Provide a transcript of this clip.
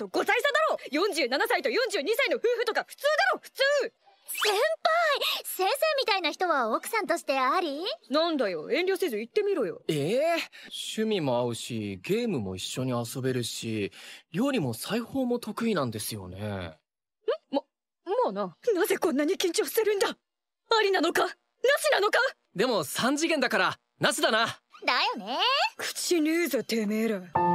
と5歳差だろ !47 歳と42歳の夫婦とか普通だろ普通先輩先生みたいな人は奥さんとしてありなんだよ遠慮せず言ってみろよええー、趣味も合うしゲームも一緒に遊べるし料理も裁縫も得意なんですよねんままあななぜこんなに緊張してるんだありなのかなしなのかでも3次元だからなしだなだよね口ねえぞてめえら